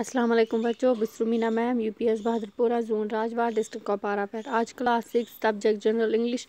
अस्सलाम वालेकुम बच्चों बिस्रुमीना ma'am UPS Bahadurpura zone Rajwar district Kupwara पेट आज class six subject general English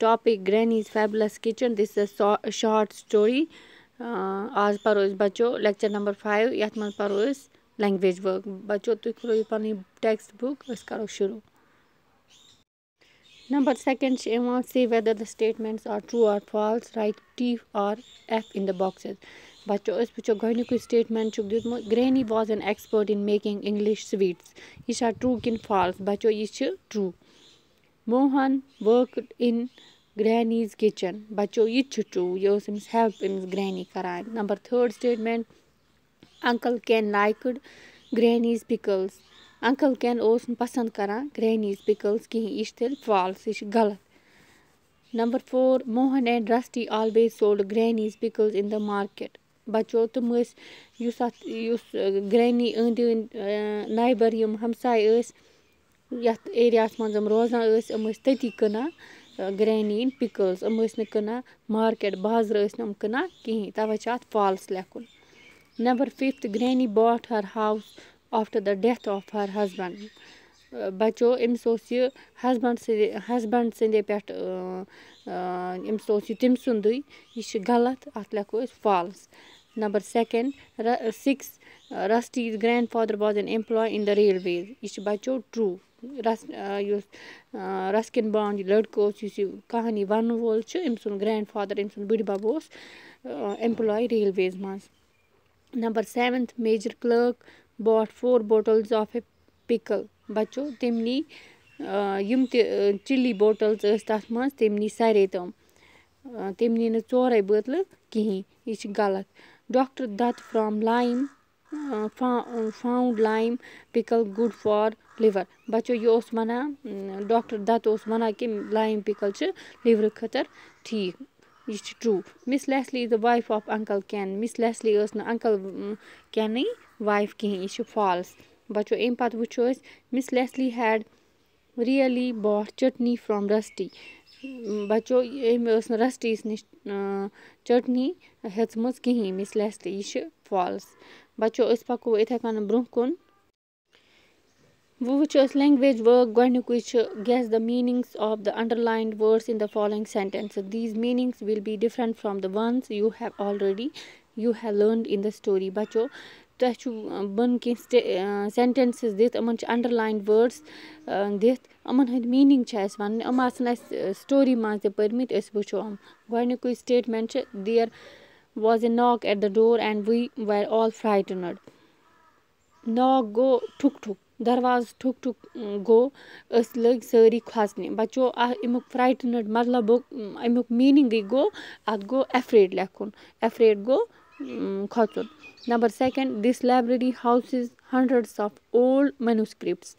topic granny's fabulous kitchen this short story आज पो बच्चों लेक्चर नंबर फाइव ये मज पो लैंग्वेज वर्क बच्चों तुम खोलो पी टेक्स्ट बुक करो शुरू नंबर सेकंड से whether the statements are true or false write T or F in the boxes बचो वो गुक स्टेटमेंट दुम granny was an expert in making English sweets यह ट्रू कि फॉल्स बचो यह true Mohan work in granny's kitchen बचो यह ट्रू यह हेल्प ग्रैनी करान number third statement uncle Ken liked granny's pickles uncle Ken उस पसंद करा ग्रैनीज पिकल्स कहें यह फॉल्स यह गलत number four Mohan and Rusty always sold granny's pickles in the market بَچو تِم ٲسۍ یُس اَتھ یُس گرٛینی أنٛدۍ أنٛدۍ نایبَر یِم ہمساے ٲسۍ یَتھ ایریاہَس منٛز یِم روزان ٲسۍ یِم ٲسۍ تٔتی کٕنان گرٛینی ہِنٛدۍ پِکٕلز یِم ٲسۍ نہٕ کٕنان مارکیٹ بازرٕ ٲسۍ نہٕ یِم کٕنان کِہیٖنۍ تَوَے چھِ اَتھ فالٕس لیٚکھُن number fifth granny bought her house after the death of her husband بَچو أمِس اوس یہِ ہَزبَنٛڈ سٕنٛدِ ہَزبَنٛڈ سٕنٛدے پٮ۪ٹھ أمِس اوس یہِ تٔمۍ سُنٛدُے یہِ چھِ غلط اَتھ لیٚکھو أسۍ false number second six Rusty's grand father was an employee in the railways یہِ چھِ بَچو ٹرٛوٗ رَس یُس رَسکِن بانٛڈ یہِ لٔڑکہٕ اوس یُس یہِ کہانی وَنہٕ وول چھُ أمۍ سُنٛد گرینٛڈ فادر أمۍ سُنٛد بٕڈِ بَب اوس ایمپلاے ریلویز منٛز number seventh major clerk bought four bottles of a pickle بَچو تٔمۍ نی یِم تہِ چِلی بوٹلٕز ٲسۍ تَتھ منٛز تٔمۍ نی سارے تِم تٔمۍ نی نہٕ ژورَے بٲتلہٕ کِہیٖنۍ یہِ چھِ غلط Dr. Dutt from Lyme found lime pickle good for liver بَچو یہِ اوس وَنان ڈاکٹر دَت اوس وَنان کہِ لایِم پِکَل چھِ لِورٕ خٲطرٕ ٹھیٖک یہِ چھِ true miss Leslie is the wife of uncle Ken miss Leslie ٲس نہٕ اَنکَل کٮ۪نٕے وایف کِہیٖنۍ یہِ چھِ فالٕس بَچو اَمہِ پَتہٕ وٕچھو أسۍ miss Leslie had really bought chutney from Rusty بَچو أمۍ ٲس نہٕ رَسٹیٖیَس نِش چٔٹنی ہیٚژمٕژ کِہیٖنۍ مِثلہِ یہِ چھِ فالٕس بَچو أسۍ پَکو یِتھَے کٔنۍ برٛونٛہہ کُن وۄنۍ وٕچھو أسۍ لینٛگویج ؤرک گۄڈنِکُے چھُ guess the meanings of the underlined words in the following sentences these meanings will be different from the ones you have already you have learned in the story بَچو تۄہہِ چھُو بۄنہٕ کیٚنٛہہ سٹے سٮ۪نٹٮ۪نسٕز دِتھ یِمَن چھِ اَنڈَرلاینڈ وٲڈٕس دِتھ یِمَن ہٕنٛدۍ میٖنِنٛگ چھِ اَسہِ وَنٕنۍ یِم آسَن اَسہِ سٹوری منٛز تہِ پٔرۍمٕتۍ أسۍ وٕچھو یِم گۄڈنِکُے سٹیٹمٮ۪نٛٹ چھِ there was a knock at the door and we were all frightened knock گوٚو ٹھُک ٹھُک دَروازٕ ٹھُک ٹھُک گوٚو أسۍ لٔگۍ سٲری کھۄژنہِ بَچو اَمیُک فرٛایٹٕنٕڈ مطلب اَمیُک میٖنِنٛگٕے گوٚو اَتھ گوٚو اٮ۪فریڈ لٮ۪کھُن اٮ۪فریڈ گوٚو کھۄژُن Number second, this library houses hundreds of old manuscripts.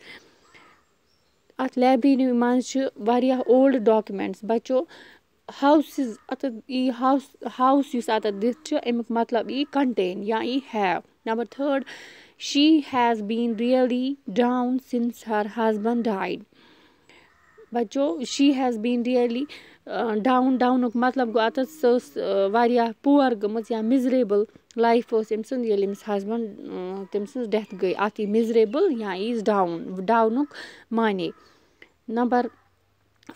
At library means various old documents. Bacho houses at the house house use at this emic matlab e contain ya e have. Number third, she has been really down since her husband died. بَچو she has bin رِیَلی down ڈاونُک مطلب گوٚو اَتھ حظ سۄ ٲس واریاہ poor گٔمٕژ یا مِزریبٕل لایف ٲس أمۍ سٕنٛز ییٚلہِ أمِس ہَسبَنٛڈ تٔمۍ سٕنٛز ڈٮ۪تھ گٔے اَتھ یی مِزریبٕل یا ییٖز ڈاوُن ڈاونُک معنے number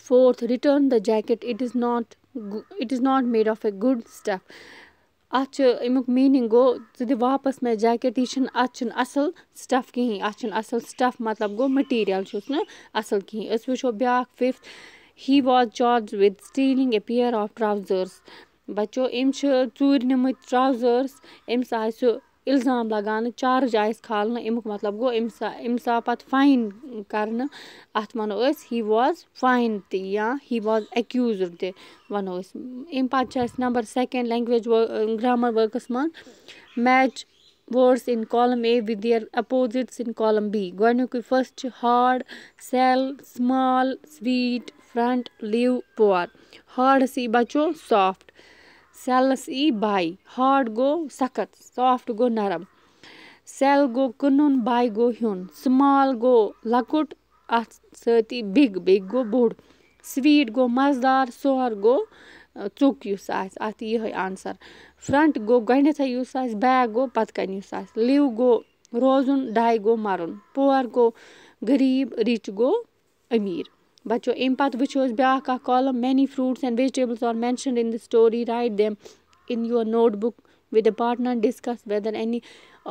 fourth return the jacket it is not it is not made of a good stuff اَتھ چھُ اَمیُک میٖنِنٛگ گوٚو ژٕ دِ واپَس مےٚ جیکٮ۪ٹ یہِ چھِنہٕ اَتھ چھِنہٕ اَصٕل سٕٹَف کِہیٖنۍ اَتھ چھِنہٕ اَصٕل سٕٹَف مطلب گوٚو مٔٹیٖریَل چھُس نہٕ اَصٕل کِہیٖنۍ أسۍ وٕچھو بیٛاکھ fifth he was charged with stealing a pair of trousers بَچو أمۍ چھِ ژوٗرِ نِمٕتۍ ٹرٛاوزٲرٕس أمِس آے سُہ اِلزام لَگاونہٕ چارٕج آیَس کھالنہٕ اَمیُک مطلب گوٚو أمۍ سا أمۍ سا پَتہٕ فاین کَرنہٕ اَتھ وَنو أسۍ ہی واز فاین تہِ یا ہی واز اٮ۪کیوٗزٕڈ تہِ وَنو أسۍ اَمہِ پَتہٕ چھِ اَسہِ نمبر سٮ۪کٮ۪نٛڈ لینٛگویج گرٛامَر ؤرکَس منٛز match words in column A with their opposites in column B گۄڈنیُکُے فٔسٹ چھِ hard sell small sweet front live poor ہاڈَس یی بَچو سافٹ सेलस ई बाइ हार्ड गो सकत, सॉफ्ट गो नरम सेल गो कनुन बाई गो ह्यून स्मॉल गो लकुट अथ बिग बिग गो बूड स्वीट गो मजदार सोर गो चुक यूस आस अथ ये आंसर फ्रंट गो गणथ यूस आस बैक गो पथ कन यूस आस लिव गो रोजुन डाई गो मरुन पोर गो गरीब रिच गो अमीर بَچو اَمہِ پَتہٕ وٕچھو أسۍ بیٛاکھ اَکھ column many fruits and vegetables are mentioned in the story write them in your note book with a partner discuss whether any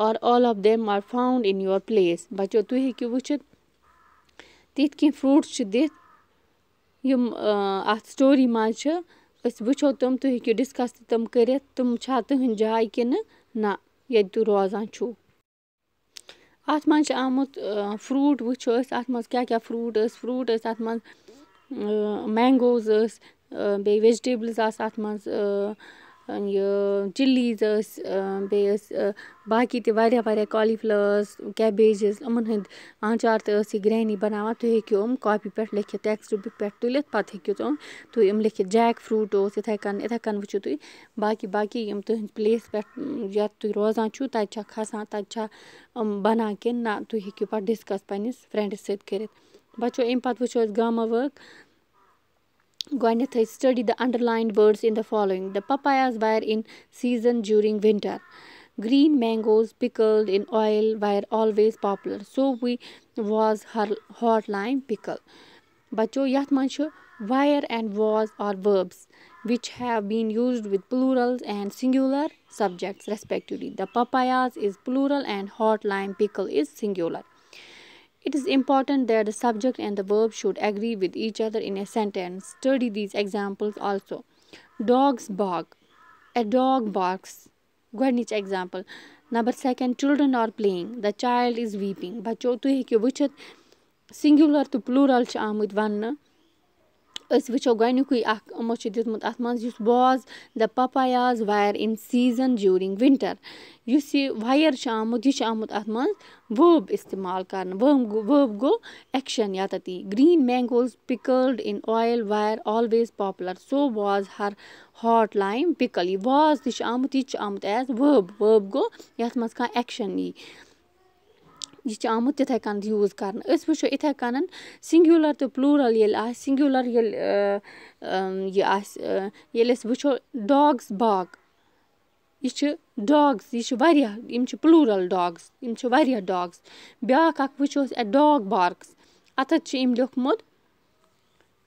or all of them are found in your place بَچو تُہۍ ہیٚکِو وٕچھِتھ تِتھۍ کیٚنٛہہ fruits چھِ دِتھ یِم اَتھ سٹوری منٛز چھِ أسۍ وٕچھو تِم تُہۍ ہیٚکِو ڈِسکَس تہِ تِم کٔرِتھ تِم چھا تٕہٕنٛز جاے کِنہٕ نہ ییٚتہِ تُہۍ روزان چھُو اَتھ منٛز چھُ آمُت فروٗٹ وُچھو أسۍ اَتھ منٛز کیاہ کیاہ فروٗٹ ٲسۍ فروٗٹ ٲسۍ اَتھ منٛز مینگوز ٲسۍ بیٚیہِ وِجِٹیبٕلز آسہٕ اَتھ منٛز یہِ چِلیٖز ٲسۍ بیٚیہِ ٲسۍ باقٕے تہِ واریاہ واریاہ کالِفٕلٲرٕس کیبیجِز یِمَن ہٕنٛدۍ آنچار تہِ ٲس یہِ گرٛینی بَناوان تُہۍ ہیٚکِو یِم کاپی پٮ۪ٹھ لیکھِتھ ٹٮ۪کٕسٹ بُک پٮ۪ٹھ تُلِتھ پَتہٕ ہیٚکِو تِم تُہۍ یِم لیکھِتھ جیک فرٛوٗٹ اوس یِتھَے کٔنۍ یِتھَے کٔنۍ وٕچھِو تُہۍ باقٕے باقٕے یِم تُہٕنٛدۍ پٕلیس پٮ۪ٹھ یَتھ تُہۍ روزان چھُو تَتہِ چھا کھَسان تَتہِ چھا یِم بَنان کِنہٕ نہ تُہۍ ہیٚکِو پَتہٕ ڈِسکَس پنٛنِس فرٛٮ۪نٛڈَس سۭتۍ کٔرِتھ بَچو امہِ پَتہٕ وٕچھو أسۍ grammar work Gwyneth studied the underlined words in the following. The papayas were in season during winter. Green mangoes pickled in oil were always popular. So we was her lime pickle. Bacho Yatmanshu wire and was are verbs which have been used with plurals and singular subjects respectively. The papayas is plural and hot lime pickle is singular. It is important that the subject and the verb should agree with each other in a sentence. Study these examples also. Dogs bark. A dog barks. گۄڈنِچ example. Number second. Children are playing. The child is weeping. بَچو تُہۍ ہیٚکِو وٕچھِتھ سِنٛگیوٗلَر تہٕ پٕلوٗرَل چھِ أسۍ وٕچھو گۄڈنیُکُے اَکھ یِمو چھُ دیُتمُت اَتھ منٛز یُس باز the papayas were in season during winter یُس یہِ وایَر چھُ آمُت یہِ چھُ آمُت اَتھ منٛز وٲب اِستعمال کَرنہٕ وٲم گوٚو وٲب گوٚو اٮ۪کشَن یَتَتھ یی green mangoes pickled in oil were always popular so was her hot lime pickle یہِ واز تہِ چھُ آمُت یہِ تہِ چھُ آمُت ایز وٲب وٲب گوٚو یَتھ منٛز کانٛہہ اٮ۪کشَن یی یہِ چھُ آمُت تِتھے کَن یوٗز کَرنہٕ أسۍ وٕچھو اِتھے کَنۍ سِنٛگیوٗلَر تہٕ پلوٗرَل ییٚلہِ آسہِ سِنٛگیوٗلَر ییٚلہِ یہِ آسہِ ییٚلہِ أسۍ وٕچھو ڈاگٕز باغ یہِ چھِ ڈاگٕز یہِ چھِ واریاہ یِم چھِ پلوٗرَل ڈاگٕز یِم چھِ واریاہ ڈاگٕز بیٛاکھ اَکھ وٕچھو أسۍ ااگ بارکٕس اَتٮ۪تھ چھُ أمۍ لیوٚکھمُت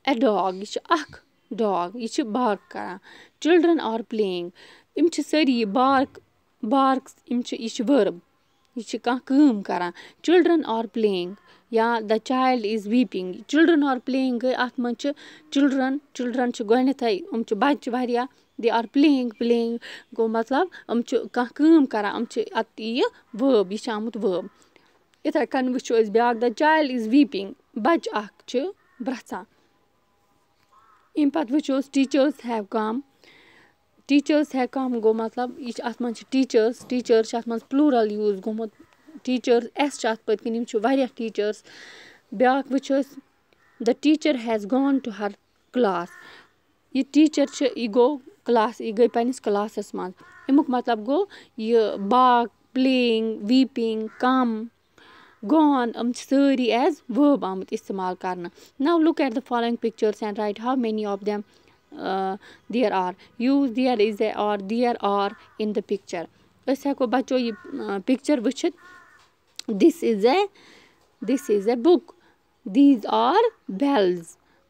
ااگ یہِ چھُ اَکھ ڈاگ یہِ چھِ باغ کَران چِلڈرَن آر پٕلینٛگ یِم چھِ سٲری بارک بارکٕس یِم چھِ یہِ چھِ ؤرٕب یہِ چھِ کانٛہہ کٲم کَران چِلڈرٛن آر پٕلییِنٛگ یا the child is weeping children are playing گٔے اَتھ منٛز چھِ چِلڈرٛن چِلڈرٛن چھِ گۄڈنٮ۪تھٕے یِم چھِ بَچہِ واریاہ دے آر پٕلییِنٛگ پٕلییِنٛگ گوٚو مطلب یِم چھِ کانٛہہ کٲم کَران یِم چھِ اَتہِ یہِ وٲب یہِ چھِ آمُت وٲب یِتھَے کٔنۍ وٕچھو أسۍ بیٛاکھ دَ چایلڈ اِز ویٖپِنٛگ بَچہِ اَکھ چھِ برٛٮ۪سان اَمہِ پَتہٕ وٕچھو أسۍ ٹیٖچٲرٕز ہیو کَم ٹیٖچٲرٕس ہٮ۪کہٕ کَم گوٚو مطلب یہِ چھِ اَتھ منٛز چھِ ٹیٖچٲرٕس ٹیٖچٲرٕس چھِ اَتھ منٛز پٕلوٗرَل یوٗز گوٚمُت ٹیٖچٲرٕس اٮ۪س چھِ اَتھ پٔتۍ کِنۍ یِم چھِ واریاہ ٹیٖچٲرٕس بیٛاکھ وٕچھو أسۍ the teacher has gone to her class یہِ ٹیٖچَر چھِ یہِ گوٚو کٕلاس یہِ گٔے پنٛنِس کٕلاسَس منٛز اَمیُک مطلب گوٚو یہِ باغ پٕلییِنٛگ ویٖپِنٛگ کَم گان یِم چھِ سٲری ایز وٲب آمٕتۍ استعمال کَرنہٕ now look at the following pictures and write how many of them there are use there is they are there are in the picture أسۍ ہٮ۪کو بَچو یہِ پِکچَر وٕچھِتھ this is a this is a book these are balls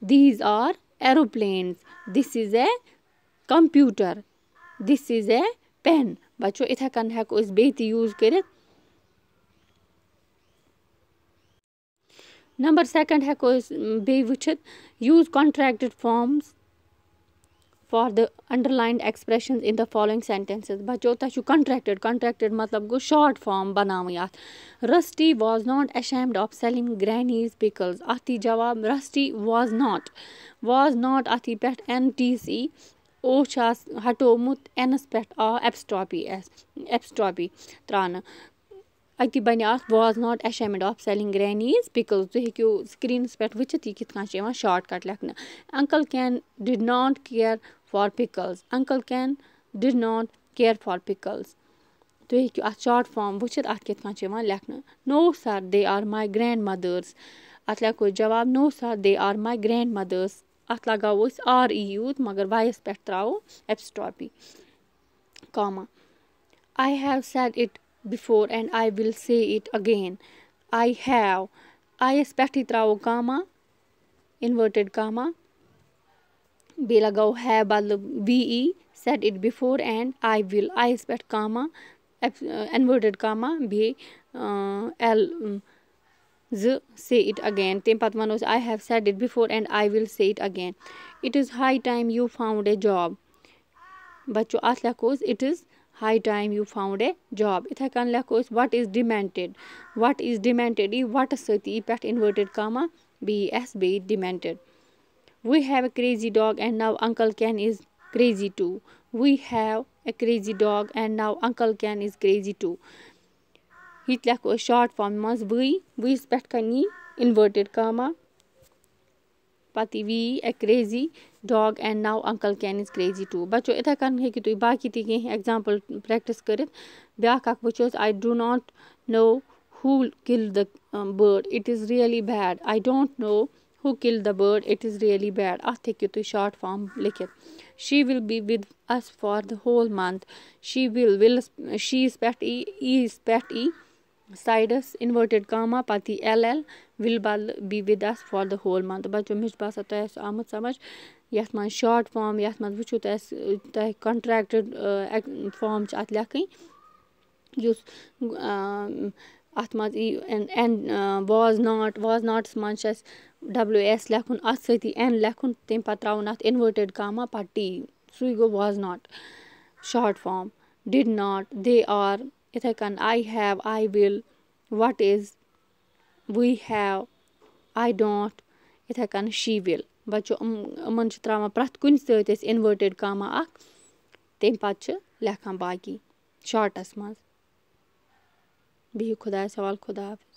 these are aeroplanes this is a computer this is a pen بَچو یِتھَے کٔنۍ ہٮ۪کو أسۍ بیٚیہِ تہِ یوٗز کٔرِتھ نمبر سٮ۪کَنٛڈ ہٮ۪کو أسۍ بیٚیہِ وٕچھِتھ use contracted forms for the underlined expression in the following sentences बचो तु कंट्रेक्टेड कंट्रेक्टेड मतलब गो शॉर्ट फॉर्म बनाव अत Rusty was not ashamed of selling granny's pickles अत जवाब Rusty was not was not अत पे एन टी सी ओ हटोमुत एन पे आव एपस्टापी एस एपस्टापी त्रान अति बने अत was not ashamed of selling granny's pickles तुम हूँ स्क्रीनस पे वह कि कट लेखन Ken did not care for pickles uncle ken did not care for pickles تُہۍ ہیٚکِو اَتھ شاٹ فارم وٕچھِتھ اَتھ کِتھ کٔنۍ چھِ یِوان لیکھنہٕ no sir they are my grandmothers اَتھ لیکھو أسۍ جواب no sir they are my grandmothers اَتھ لَگاوو أسۍ آر ای یوٗت مگر وایَس پٮ۪ٹھ ترٛاوو apostrophe comma I have said it before and I will say it اَگین I have آیَس پٮ۪ٹھٕے ترٛاوو کاما اِنوٲٹِڈ کاما بیٚیہِ لَگاوو ہیو بَدلہٕ V E said it before and I will آیَس پٮ۪ٹھ کاما اِنوٲٹٕڈ کاما بیٚیہِ اٮ۪ل زٕ سے اِٹ اَگین تمہِ پَتہٕ وَنو أسۍ I have said it before and I will say it again it is high time you found a job بَچو اَتھ لیکھو أسۍ it is high time you found a job یِتھَے کٔنۍ لیکھو أسۍ وَٹ اِز ڈِمینٹِڈ وَٹ اِز ڈِمینٹِڈ یی وَٹَس سۭتی یی پٮ۪ٹھ اِنوٲٹٕڈ کاما بیٚیہِ اٮ۪س بیٚیہِ ڈِمینٹِڈ we have a crazy dog and now uncle ken is crazy too we have a crazy dog and now uncle ken is crazy too यہِ تہِ لیکھو أسۍ شاٹ فارمہِ منٛز وٕے وٕیِس پٮ۪ٹھ کَنۍ یی اِنوٲٹِڈ کاما پَتہٕ یی we a crazy dog and now uncle Ken is crazy too بَچو یِتھَے کٔنۍ ہیٚکِو تُہۍ باقٕے تہِ کینٛہہ اٮ۪کزامپٕل پرٛٮ۪کٹِس کٔرِتھ بیٛاکھ اَکھ وٕچھو أسۍ I do not know who kill the bird it is really bad I don't know who kill the bird it is really bad اَتھ ہیٚکِو تُہۍ شاٹ فارم لیکھِتھ she will be with us for the whole month she will وِلَس شیٖز پٮ۪ٹھ ای ease پٮ۪ٹھ ای سایڈَس اِنوٲٹِڈ کاما پَتہٕ یی ایل ایل وِل بَل be with us for the whole month بَچو مےٚ چھُ باسان تۄہہِ آسہِ آمُت سَمٕجھ یَتھ منٛز شاٹ فارم یَتھ منٛز وٕچھو تۄہہِ اَسہِ تۄہہِ کَنٹرٛٮ۪کٹِڈ فارم چھِ اَتھ لیکھٕنۍ یُس اَتھ منٛز ای واز ناٹ واز ناٹَس منٛز چھِ اَسہِ ڈبلیو ایس لیکھُن اَتھ سۭتی این لیکھُن تمہِ پَتہٕ ترٛاوُن اَتھ اِنوٲٹِڈ کاما پَتہٕ ٹی سُے گوٚو was not short form did not they are یِتھَے کٔن I have I will what is we have I don't یِتھَے کٔن شی وِل بَچو یِم یِمَن چھِ ترٛاوان پرٛٮ۪تھ کُنہِ سۭتۍ أسۍ اِنوٲٹِڈ کاما اَکھ تمہِ پَتہٕ چھِ لیکھان باقی شاٹَس منٛز بِہِو خۄدایَس حوال خۄدا حافِظ